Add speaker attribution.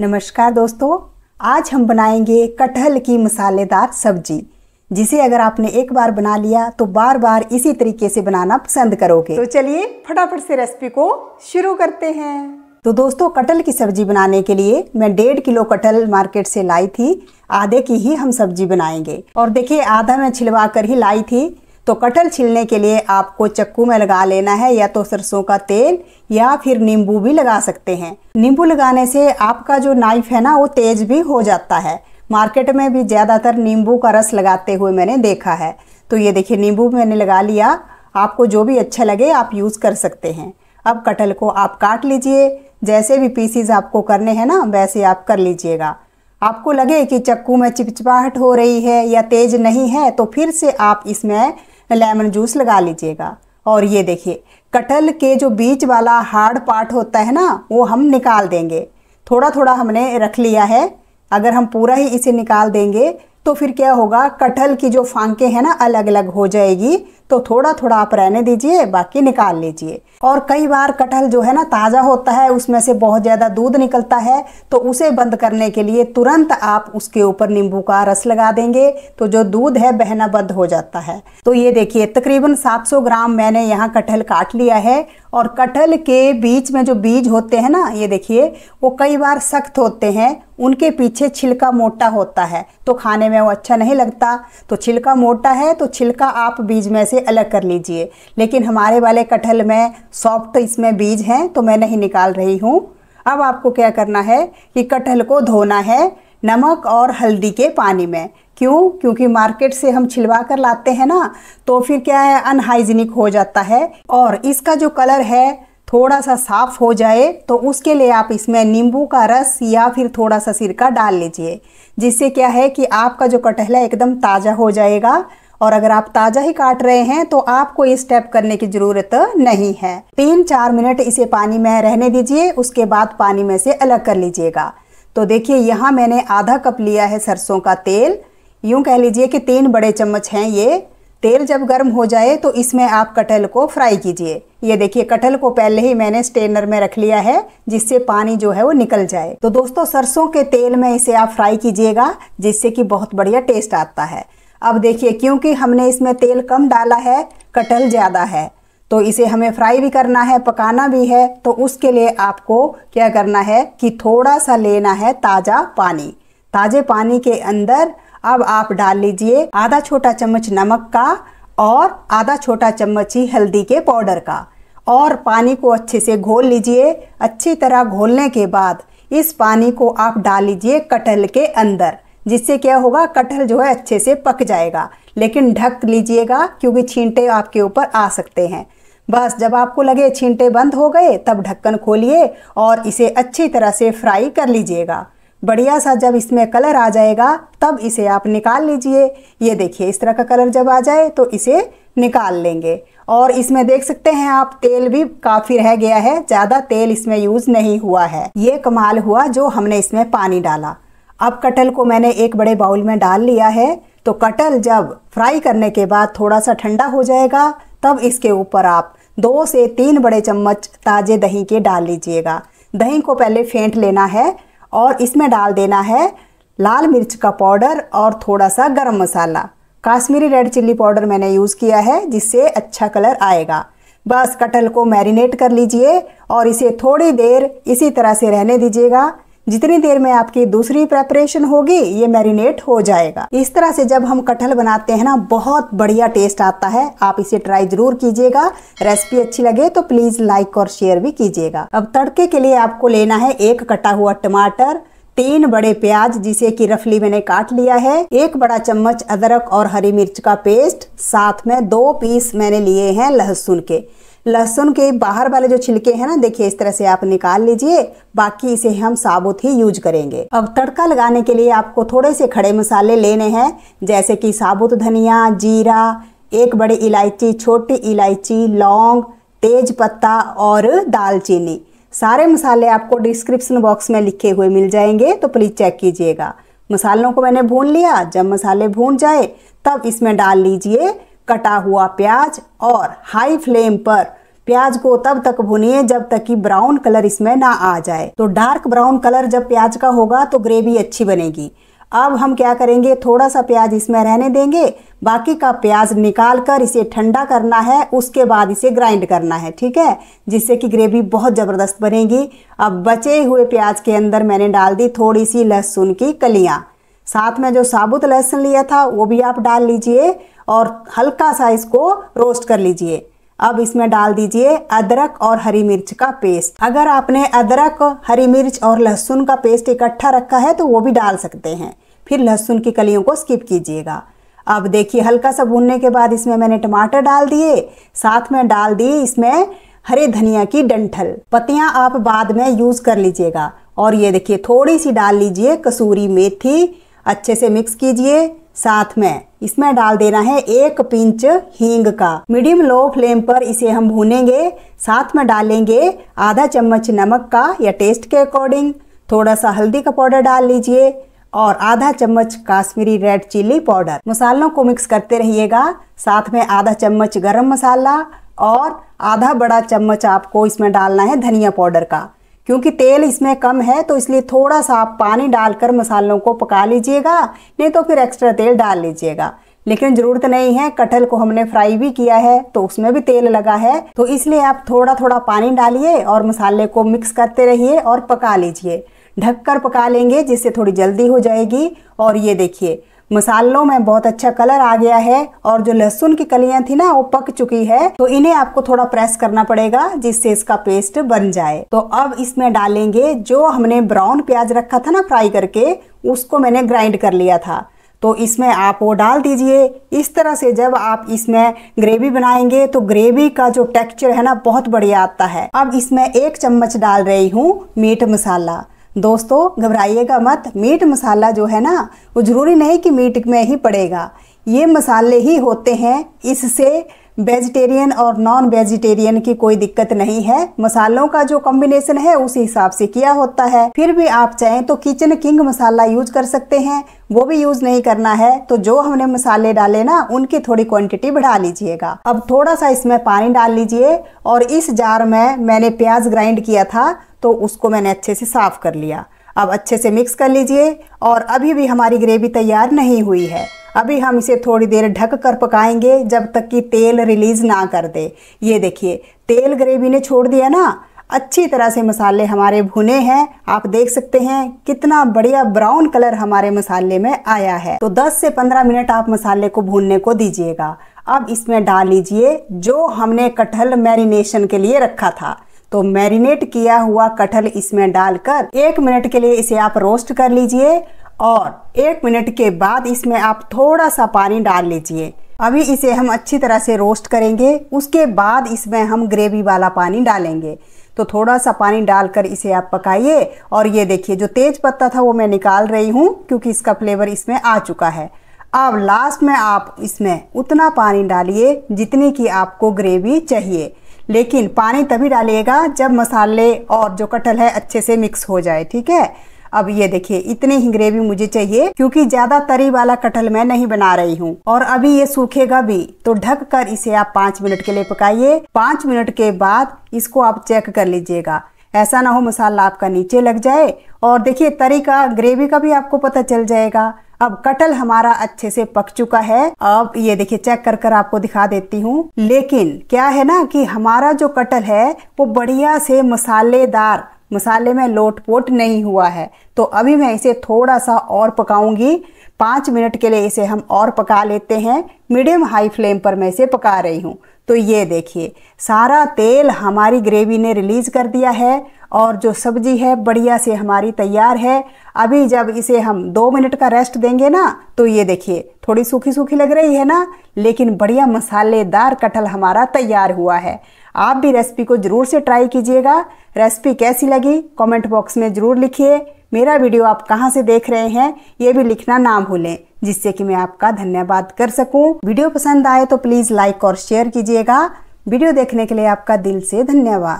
Speaker 1: नमस्कार दोस्तों आज हम बनाएंगे कटहल की मसालेदार सब्जी जिसे अगर आपने एक बार बना लिया तो बार बार इसी तरीके से बनाना पसंद करोगे तो चलिए फटाफट से रेसिपी को शुरू करते हैं तो दोस्तों कटहल की सब्जी बनाने के लिए मैं डेढ़ किलो कटहल मार्केट से लाई थी आधे की ही हम सब्जी बनाएंगे और देखिए आधा मैं छिलवा कर ही लाई थी तो कटहल छीलने के लिए आपको चक्कू में लगा लेना है या तो सरसों का तेल या फिर नींबू भी लगा सकते हैं नींबू लगाने से आपका जो नाइफ है ना वो तेज भी हो जाता है मार्केट में भी ज़्यादातर नींबू का रस लगाते हुए मैंने देखा है तो ये देखिए नींबू मैंने लगा लिया आपको जो भी अच्छा लगे आप यूज़ कर सकते हैं अब कटहल को आप काट लीजिए जैसे भी पीसीज आपको करने हैं ना वैसे आप कर लीजिएगा आपको लगे कि चक्कू में चिपचिपाहट हो रही है या तेज नहीं है तो फिर से आप इसमें लेमन जूस लगा लीजिएगा और ये देखिए कटहल के जो बीच वाला हार्ड पार्ट होता है ना वो हम निकाल देंगे थोड़ा थोड़ा हमने रख लिया है अगर हम पूरा ही इसे निकाल देंगे तो फिर क्या होगा कटहल की जो फांके हैं ना अलग अलग हो जाएगी तो थोड़ा थोड़ा आप रहने दीजिए बाकी निकाल लीजिए और कई बार कटहल जो है ना ताज़ा होता है उसमें से बहुत ज़्यादा दूध निकलता है तो उसे बंद करने के लिए तुरंत आप उसके ऊपर नींबू का रस लगा देंगे तो जो दूध है बहना बंद हो जाता है तो ये देखिए तकरीबन 700 ग्राम मैंने यहाँ कटहल काट लिया है और कटहल के बीच में जो बीज होते हैं ना ये देखिए वो कई बार सख्त होते हैं उनके पीछे छिलका मोटा होता है तो खाने में वो अच्छा नहीं लगता तो छिलका मोटा है तो छिलका आप बीज में से अलग कर लीजिए लेकिन हमारे वाले कटहल में सॉफ्ट इसमें बीज हैं तो मैं नहीं निकाल रही हूँ अब आपको क्या करना है कि कटहल को धोना है नमक और हल्दी के पानी में क्यों क्योंकि मार्केट से हम छिलवा कर लाते हैं ना तो फिर क्या है अनहाइजीनिक हो जाता है और इसका जो कलर है थोड़ा सा साफ हो जाए तो उसके लिए आप इसमें नींबू का रस या फिर थोड़ा सा सिरका डाल लीजिए जिससे क्या है कि आपका जो कटहल है एकदम ताज़ा हो जाएगा और अगर आप ताज़ा ही काट रहे हैं तो आपको ये स्टेप करने की ज़रूरत नहीं है तीन चार मिनट इसे पानी में रहने दीजिए उसके बाद पानी में से अलग कर लीजिएगा तो देखिए यहाँ मैंने आधा कप लिया है सरसों का तेल यूँ कह लीजिए कि तीन बड़े चम्मच हैं ये तेल जब गर्म हो जाए तो इसमें आप कटहल को फ्राई कीजिए ये देखिए कटहल को पहले ही मैंने स्टेनर में रख लिया है जिससे पानी जो है वो निकल जाए तो दोस्तों सरसों के तेल में इसे आप फ्राई कीजिएगा जिससे कि बहुत बढ़िया टेस्ट आता है अब देखिए क्योंकि हमने इसमें तेल कम डाला है कटहल ज़्यादा है तो इसे हमें फ्राई भी करना है पकाना भी है तो उसके लिए आपको क्या करना है कि थोड़ा सा लेना है ताज़ा पानी ताज़े पानी के अंदर अब आप डाल लीजिए आधा छोटा चम्मच नमक का और आधा छोटा चम्मच ही हल्दी के पाउडर का और पानी को अच्छे से घोल लीजिए अच्छी तरह घोलने के बाद इस पानी को आप डाल लीजिए कटहल के अंदर जिससे क्या होगा कटहल जो है अच्छे से पक जाएगा लेकिन ढक लीजिएगा क्योंकि छींटे आपके ऊपर आ सकते हैं बस जब आपको लगे छींटे बंद हो गए तब ढक्कन खोलिए और इसे अच्छी तरह से फ्राई कर लीजिएगा बढ़िया सा जब इसमें कलर आ जाएगा तब इसे आप निकाल लीजिए ये देखिए इस तरह का कलर जब आ जाए तो इसे निकाल लेंगे और इसमें देख सकते हैं आप तेल भी काफ़ी रह गया है ज़्यादा तेल इसमें यूज़ नहीं हुआ है ये कमाल हुआ जो हमने इसमें पानी डाला अब कटल को मैंने एक बड़े बाउल में डाल लिया है तो कटल जब फ्राई करने के बाद थोड़ा सा ठंडा हो जाएगा तब इसके ऊपर आप दो से तीन बड़े चम्मच ताज़े दही के डाल लीजिएगा दही को पहले फेंट लेना है और इसमें डाल देना है लाल मिर्च का पाउडर और थोड़ा सा garam masala Kashmiri red chilli powder मैंने यूज़ किया है जिससे अच्छा कलर आएगा बस कटहल को मैरिनेट कर लीजिए और इसे थोड़ी देर इसी तरह से रहने दीजिएगा जितनी देर में आपकी दूसरी प्रेपरेशन होगी ये मैरिनेट हो जाएगा इस तरह से जब हम कटहल बनाते हैं ना बहुत बढ़िया टेस्ट आता है आप इसे ट्राई जरूर कीजिएगा रेसिपी अच्छी लगे तो प्लीज लाइक और शेयर भी कीजिएगा अब तड़के के लिए आपको लेना है एक कटा हुआ टमाटर तीन बड़े प्याज जिसे कि रफली मैंने काट लिया है एक बड़ा चम्मच अदरक और हरी मिर्च का पेस्ट साथ में दो पीस मैंने लिए हैं लहसुन के लहसुन के बाहर वाले जो छिलके हैं ना देखिए इस तरह से आप निकाल लीजिए बाकी इसे हम साबुत ही यूज करेंगे अब तड़का लगाने के लिए आपको थोड़े से खड़े मसाले लेने हैं जैसे कि साबुत धनिया जीरा एक बड़ी इलायची छोटी इलायची लौंग तेज पत्ता और दालचीनी सारे मसाले आपको डिस्क्रिप्शन बॉक्स में लिखे हुए मिल जाएंगे तो प्लीज़ चेक कीजिएगा मसालों को मैंने भून लिया जब मसाले भून जाए तब इसमें डाल लीजिए कटा हुआ प्याज और हाई फ्लेम पर प्याज को तब तक भुनिए जब तक कि ब्राउन कलर इसमें ना आ जाए तो डार्क ब्राउन कलर जब प्याज का होगा तो ग्रेवी अच्छी बनेगी अब हम क्या करेंगे थोड़ा सा प्याज इसमें रहने देंगे बाकी का प्याज निकाल कर इसे ठंडा करना है उसके बाद इसे ग्राइंड करना है ठीक है जिससे कि ग्रेवी बहुत ज़बरदस्त बनेगी अब बचे हुए प्याज के अंदर मैंने डाल दी थोड़ी सी लहसुन की कलियाँ साथ में जो साबुत लहसुन लिया था वो भी आप डाल लीजिए और हल्का सा इसको रोस्ट कर लीजिए अब इसमें डाल दीजिए अदरक और हरी मिर्च का पेस्ट अगर आपने अदरक हरी मिर्च और लहसुन का पेस्ट इकट्ठा रखा है तो वो भी डाल सकते हैं फिर लहसुन की कलियों को स्किप कीजिएगा अब देखिए हल्का सा भूनने के बाद इसमें मैंने टमाटर डाल दिए साथ में डाल दिए इसमें हरे धनिया की डंठल पत्तियां आप बाद में यूज़ कर लीजिएगा और ये देखिए थोड़ी सी डाल लीजिए कसूरी मेथी अच्छे से मिक्स कीजिए साथ में इसमें डाल देना है एक पिंच हींग का मीडियम लो फ्लेम पर इसे हम भूनेंगे साथ में डालेंगे आधा चम्मच नमक का या टेस्ट के अकॉर्डिंग थोड़ा सा हल्दी का पाउडर डाल लीजिए और आधा चम्मच काश्मीरी रेड चिली पाउडर मसालों को मिक्स करते रहिएगा साथ में आधा चम्मच गरम मसाला और आधा बड़ा चम्मच आपको इसमें डालना है धनिया पाउडर का क्योंकि तेल इसमें कम है तो इसलिए थोड़ा सा आप पानी डालकर मसालों को पका लीजिएगा नहीं तो फिर एक्स्ट्रा तेल डाल लीजिएगा लेकिन ज़रूरत नहीं है कटहल को हमने फ्राई भी किया है तो उसमें भी तेल लगा है तो इसलिए आप थोड़ा थोड़ा पानी डालिए और मसाले को मिक्स करते रहिए और पका लीजिए ढककर पका लेंगे जिससे थोड़ी जल्दी हो जाएगी और ये देखिए मसालों में बहुत अच्छा कलर आ गया है और जो लहसुन की कलियां थी ना वो पक चुकी है तो इन्हें आपको थोड़ा प्रेस करना पड़ेगा जिससे इसका पेस्ट बन जाए तो अब इसमें डालेंगे जो हमने ब्राउन प्याज रखा था ना फ्राई करके उसको मैंने ग्राइंड कर लिया था तो इसमें आप वो डाल दीजिए इस तरह से जब आप इसमें ग्रेवी बनाएंगे तो ग्रेवी का जो टेक्सचर है ना बहुत बढ़िया आता है अब इसमें एक चम्मच डाल रही हूँ मीट मसाला दोस्तों घबराइएगा मत मीट मसाला जो है ना वो ज़रूरी नहीं कि मीट में ही पड़ेगा ये मसाले ही होते हैं इससे वेजिटेरियन और नॉन वेजिटेरियन की कोई दिक्कत नहीं है मसालों का जो कॉम्बिनेशन है उसी हिसाब से किया होता है फिर भी आप चाहें तो किचन किंग मसाला यूज कर सकते हैं वो भी यूज नहीं करना है तो जो हमने मसाले डाले ना उनकी थोड़ी क्वांटिटी बढ़ा लीजिएगा अब थोड़ा सा इसमें पानी डाल लीजिए और इस जार में मैंने प्याज ग्राइंड किया था तो उसको मैंने अच्छे से साफ़ कर लिया अब अच्छे से मिक्स कर लीजिए और अभी भी हमारी ग्रेवी तैयार नहीं हुई है अभी हम इसे थोड़ी देर ढक कर पकाएंगे जब तक कि तेल रिलीज़ ना कर दे ये देखिए तेल ग्रेवी ने छोड़ दिया ना अच्छी तरह से मसाले हमारे भुने हैं आप देख सकते हैं कितना बढ़िया ब्राउन कलर हमारे मसाले में आया है तो 10 से 15 मिनट आप मसाले को भूनने को दीजिएगा अब इसमें डाल लीजिए जो हमने कटहल मैरिनेशन के लिए रखा था तो मैरिनेट किया हुआ कटहल इसमें डालकर एक मिनट के लिए इसे आप रोस्ट कर लीजिए और एक मिनट के बाद इसमें आप थोड़ा सा पानी डाल लीजिए अभी इसे हम अच्छी तरह से रोस्ट करेंगे उसके बाद इसमें हम ग्रेवी वाला पानी डालेंगे तो थोड़ा सा पानी डालकर इसे आप पकाइए और ये देखिए जो तेज पत्ता था वो मैं निकाल रही हूँ क्योंकि इसका फ्लेवर इसमें आ चुका है अब लास्ट में आप इसमें उतना पानी डालिए जितनी कि आपको ग्रेवी चाहिए लेकिन पानी तभी डालिएगा जब मसाले और जो कटहल है अच्छे से मिक्स हो जाए ठीक है अब ये देखिए इतने ही ग्रेवी मुझे चाहिए क्योंकि ज्यादा तरी वाला कटहल मैं नहीं बना रही हूँ और अभी ये सूखेगा भी तो ढक कर इसे आप पांच मिनट के लिए पकाइए पांच मिनट के बाद इसको आप चेक कर लीजिएगा ऐसा ना हो मसाला आपका नीचे लग जाए और देखिए तरी का ग्रेवी का भी आपको पता चल जाएगा अब कटल हमारा अच्छे से पक चुका है अब ये देखिए चेक कर कर आपको दिखा देती हूँ लेकिन क्या है ना कि हमारा जो कटल है वो बढ़िया से मसालेदार मसाले में लोटपोट नहीं हुआ है तो अभी मैं इसे थोड़ा सा और पकाऊंगी पाँच मिनट के लिए इसे हम और पका लेते हैं मीडियम हाई फ्लेम पर मैं इसे पका रही हूँ तो ये देखिए सारा तेल हमारी ग्रेवी ने रिलीज़ कर दिया है और जो सब्जी है बढ़िया से हमारी तैयार है अभी जब इसे हम दो मिनट का रेस्ट देंगे ना तो ये देखिए थोड़ी सूखी सूखी लग रही है ना लेकिन बढ़िया मसालेदार कटहल हमारा तैयार हुआ है आप भी रेसिपी को ज़रूर से ट्राई कीजिएगा रेसिपी कैसी लगी कमेंट बॉक्स में ज़रूर लिखिए मेरा वीडियो आप कहाँ से देख रहे हैं ये भी लिखना ना भूलें जिससे कि मैं आपका धन्यवाद कर सकूं। वीडियो पसंद आए तो प्लीज़ लाइक और शेयर कीजिएगा वीडियो देखने के लिए आपका दिल से धन्यवाद